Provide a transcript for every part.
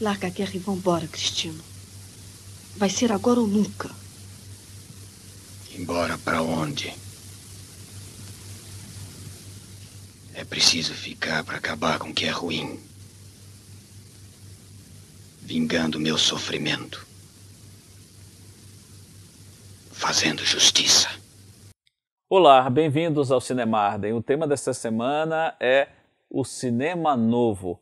Larga a guerra e vambora, Cristina. Vai ser agora ou nunca. Embora para onde? É preciso ficar para acabar com o que é ruim. Vingando meu sofrimento. Fazendo justiça. Olá, bem-vindos ao Cinemarden. O tema desta semana é o cinema novo.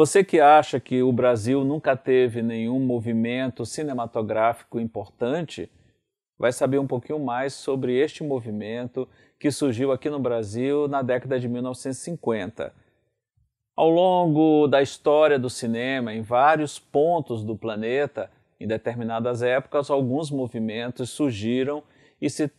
Você que acha que o Brasil nunca teve nenhum movimento cinematográfico importante, vai saber um pouquinho mais sobre este movimento que surgiu aqui no Brasil na década de 1950. Ao longo da história do cinema, em vários pontos do planeta, em determinadas épocas, alguns movimentos surgiram e se,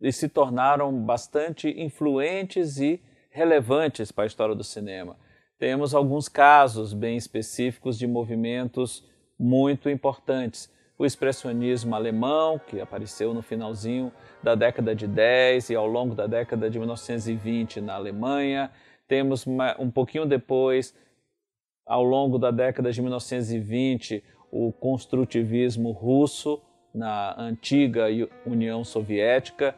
e se tornaram bastante influentes e relevantes para a história do cinema temos alguns casos bem específicos de movimentos muito importantes. O expressionismo alemão, que apareceu no finalzinho da década de 10 e ao longo da década de 1920 na Alemanha. Temos um pouquinho depois, ao longo da década de 1920, o construtivismo russo na antiga União Soviética.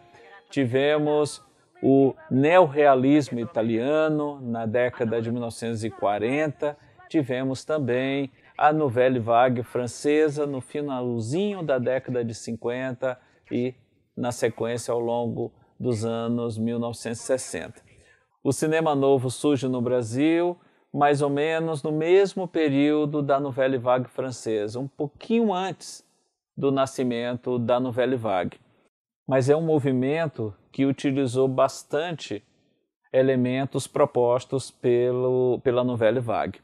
Tivemos o neorrealismo italiano na década de 1940, tivemos também a Nouvelle Vague francesa no finalzinho da década de 50 e na sequência ao longo dos anos 1960. O cinema novo surge no Brasil mais ou menos no mesmo período da Nouvelle Vague francesa, um pouquinho antes do nascimento da Nouvelle Vague. Mas é um movimento que utilizou bastante elementos propostos pelo, pela novela Vague.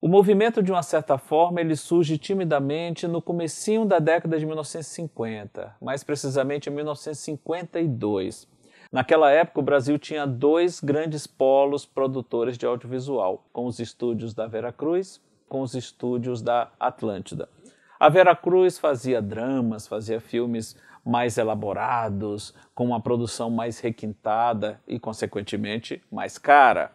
O movimento, de uma certa forma, ele surge timidamente no comecinho da década de 1950, mais precisamente em 1952. Naquela época, o Brasil tinha dois grandes polos produtores de audiovisual, com os estúdios da Veracruz, com os estúdios da Atlântida. A Veracruz fazia dramas, fazia filmes mais elaborados, com uma produção mais requintada e, consequentemente, mais cara.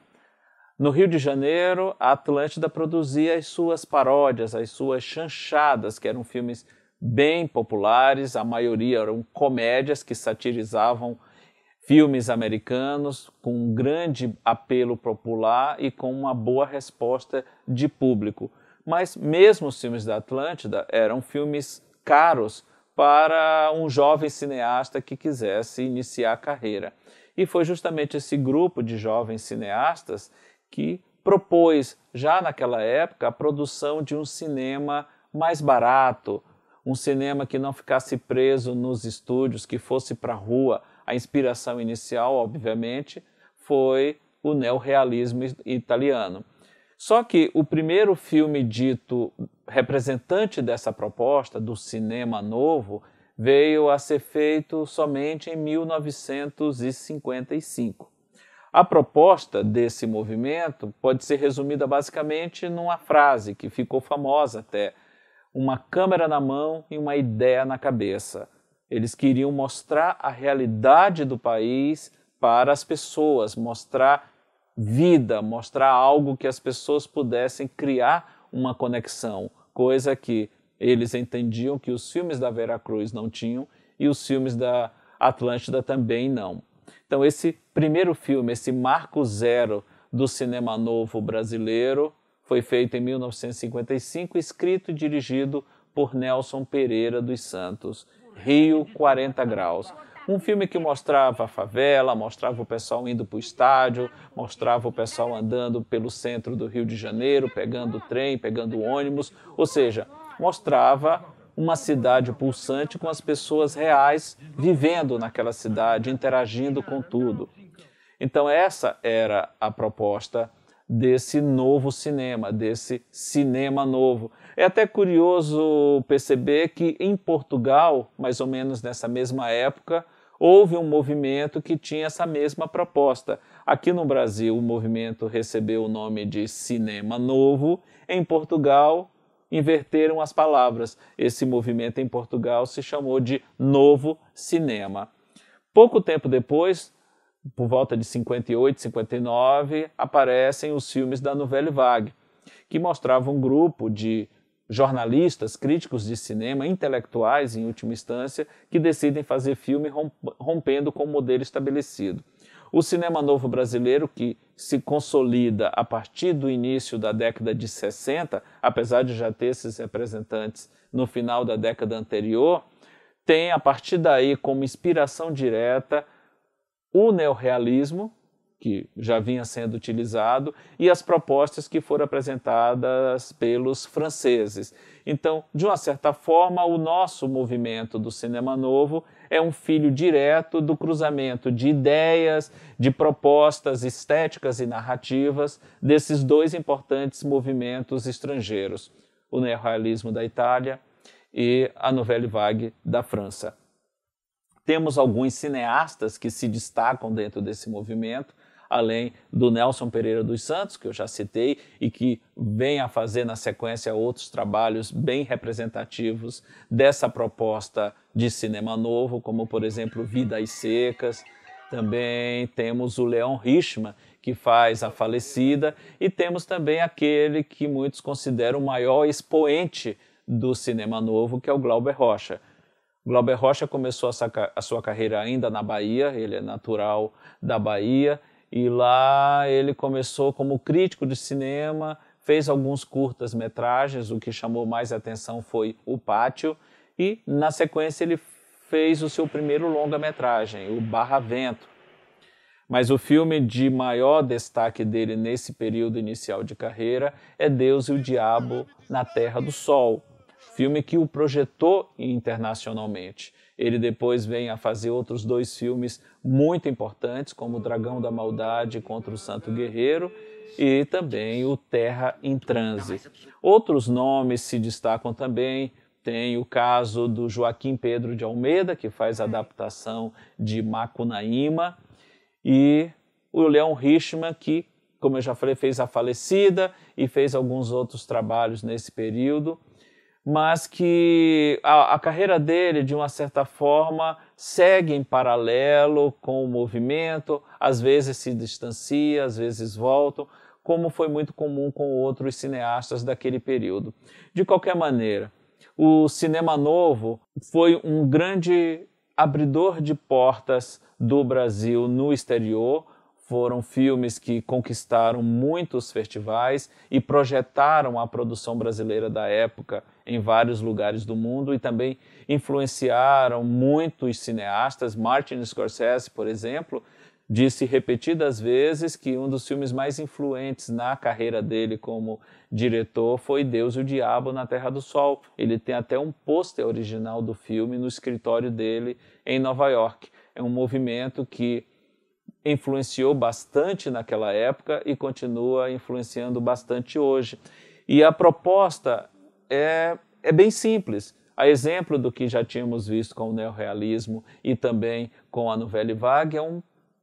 No Rio de Janeiro, a Atlântida produzia as suas paródias, as suas chanchadas, que eram filmes bem populares, a maioria eram comédias que satirizavam filmes americanos com um grande apelo popular e com uma boa resposta de público. Mas mesmo os filmes da Atlântida eram filmes caros para um jovem cineasta que quisesse iniciar a carreira. E foi justamente esse grupo de jovens cineastas que propôs, já naquela época, a produção de um cinema mais barato, um cinema que não ficasse preso nos estúdios, que fosse para a rua. A inspiração inicial, obviamente, foi o neorrealismo italiano. Só que o primeiro filme dito representante dessa proposta do cinema novo veio a ser feito somente em 1955. A proposta desse movimento pode ser resumida basicamente numa frase que ficou famosa até: uma câmera na mão e uma ideia na cabeça. Eles queriam mostrar a realidade do país para as pessoas, mostrar vida, mostrar algo que as pessoas pudessem criar uma conexão, coisa que eles entendiam que os filmes da Vera Cruz não tinham e os filmes da Atlântida também não. Então, esse primeiro filme, esse marco zero do cinema novo brasileiro, foi feito em 1955, escrito e dirigido por Nelson Pereira dos Santos, Rio 40 Graus. Um filme que mostrava a favela, mostrava o pessoal indo para o estádio, mostrava o pessoal andando pelo centro do Rio de Janeiro, pegando trem, pegando ônibus, ou seja, mostrava uma cidade pulsante com as pessoas reais vivendo naquela cidade, interagindo com tudo. Então, essa era a proposta desse novo cinema, desse cinema novo. É até curioso perceber que em Portugal, mais ou menos nessa mesma época, houve um movimento que tinha essa mesma proposta. Aqui no Brasil, o movimento recebeu o nome de Cinema Novo. Em Portugal, inverteram as palavras. Esse movimento em Portugal se chamou de Novo Cinema. Pouco tempo depois, por volta de 58, 59, aparecem os filmes da Nouvelle Vague, que mostravam um grupo de jornalistas, críticos de cinema, intelectuais, em última instância, que decidem fazer filme rompendo com o modelo estabelecido. O cinema novo brasileiro, que se consolida a partir do início da década de 60, apesar de já ter esses representantes no final da década anterior, tem a partir daí como inspiração direta o neorrealismo, que já vinha sendo utilizado e as propostas que foram apresentadas pelos franceses. Então, de uma certa forma, o nosso movimento do cinema novo é um filho direto do cruzamento de ideias, de propostas estéticas e narrativas desses dois importantes movimentos estrangeiros, o neorrealismo da Itália e a Nouvelle Vague da França. Temos alguns cineastas que se destacam dentro desse movimento, além do Nelson Pereira dos Santos, que eu já citei e que vem a fazer na sequência outros trabalhos bem representativos dessa proposta de cinema novo, como por exemplo Vidas Secas. Também temos o Leon Richman, que faz A Falecida, e temos também aquele que muitos consideram o maior expoente do cinema novo, que é o Glauber Rocha. Glauber Rocha começou a, sua carreira ainda na Bahia, ele é natural da Bahia e lá ele começou como crítico de cinema, fez alguns curtas-metragens, o que chamou mais atenção foi O Pátio, e na sequência ele fez o seu primeiro longa-metragem, O Barra Vento. Mas o filme de maior destaque dele nesse período inicial de carreira é Deus e o Diabo na Terra do Sol, filme que o projetou internacionalmente. Ele depois vem a fazer outros dois filmes muito importantes, como O Dragão da Maldade contra o Santo Guerreiro e também o Terra em Transe. Outros nomes se destacam também. Tem o caso do Joaquim Pedro de Almeida, que faz a adaptação de Macunaíma, e o Leão Richman, que, como eu já falei, fez A Falecida e fez alguns outros trabalhos nesse período mas que a, a, carreira dele, de uma certa forma, segue em paralelo com o movimento, às vezes se distancia, às vezes volta, como foi muito comum com outros cineastas daquele período. De qualquer maneira, o cinema novo foi um grande abridor de portas do Brasil no exterior, foram filmes que conquistaram muitos festivais e projetaram a produção brasileira da época em vários lugares do mundo e também influenciaram muitos cineastas. Martin Scorsese, por exemplo, disse repetidas vezes que um dos filmes mais influentes na carreira dele como diretor foi Deus e o Diabo na Terra do Sol. Ele tem até um pôster original do filme no escritório dele em Nova York. É um movimento que influenciou bastante naquela época e continua influenciando bastante hoje. E a proposta é, é bem simples. A exemplo do que já tínhamos visto com o neorrealismo e também com a Nouvelle Vague, é um,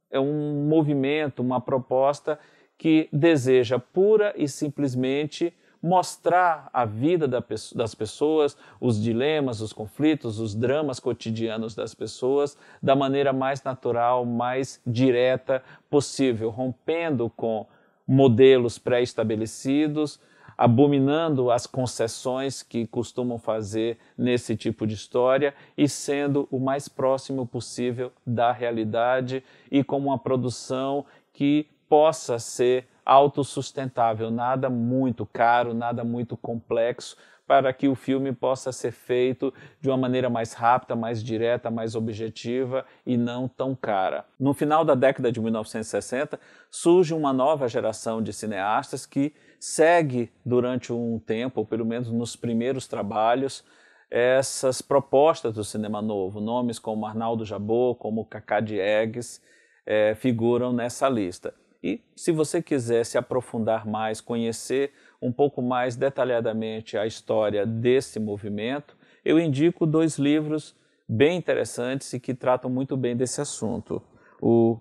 é um movimento, uma proposta que deseja pura e simplesmente mostrar a vida das pessoas, os dilemas, os conflitos, os dramas cotidianos das pessoas da maneira mais natural, mais direta possível, rompendo com modelos pré-estabelecidos, abominando as concessões que costumam fazer nesse tipo de história e sendo o mais próximo possível da realidade e como uma produção que possa ser autossustentável, nada muito caro, nada muito complexo, para que o filme possa ser feito de uma maneira mais rápida, mais direta, mais objetiva e não tão cara. No final da década de 1960, surge uma nova geração de cineastas que segue durante um tempo, ou pelo menos nos primeiros trabalhos, essas propostas do cinema novo. Nomes como Arnaldo Jabot, como Cacá Diegues, é, figuram nessa lista. E se você quiser se aprofundar mais, conhecer um pouco mais detalhadamente a história desse movimento, eu indico dois livros bem interessantes e que tratam muito bem desse assunto. O,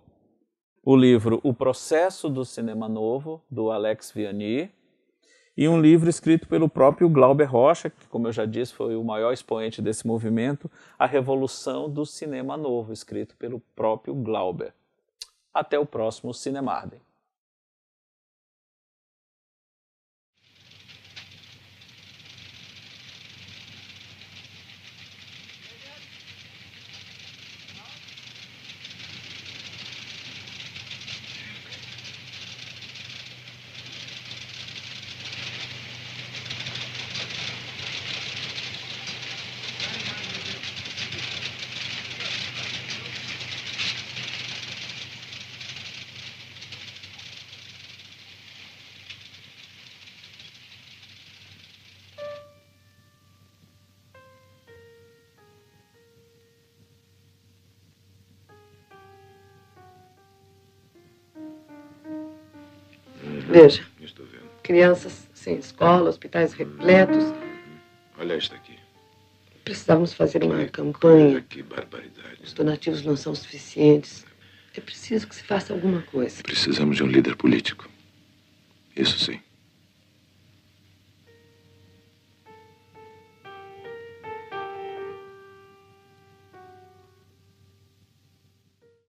o livro O Processo do Cinema Novo, do Alex Vianney, e um livro escrito pelo próprio Glauber Rocha, que, como eu já disse, foi o maior expoente desse movimento, A Revolução do Cinema Novo, escrito pelo próprio Glauber. Até o próximo Cinemarden. Veja. Estou vendo. Crianças sem escola, é. hospitais repletos. Uhum. Olha esta aqui. Precisávamos fazer uma que campanha. Que barbaridade. Os donativos não são suficientes. É preciso que se faça alguma coisa. Precisamos de um líder político. Isso sim.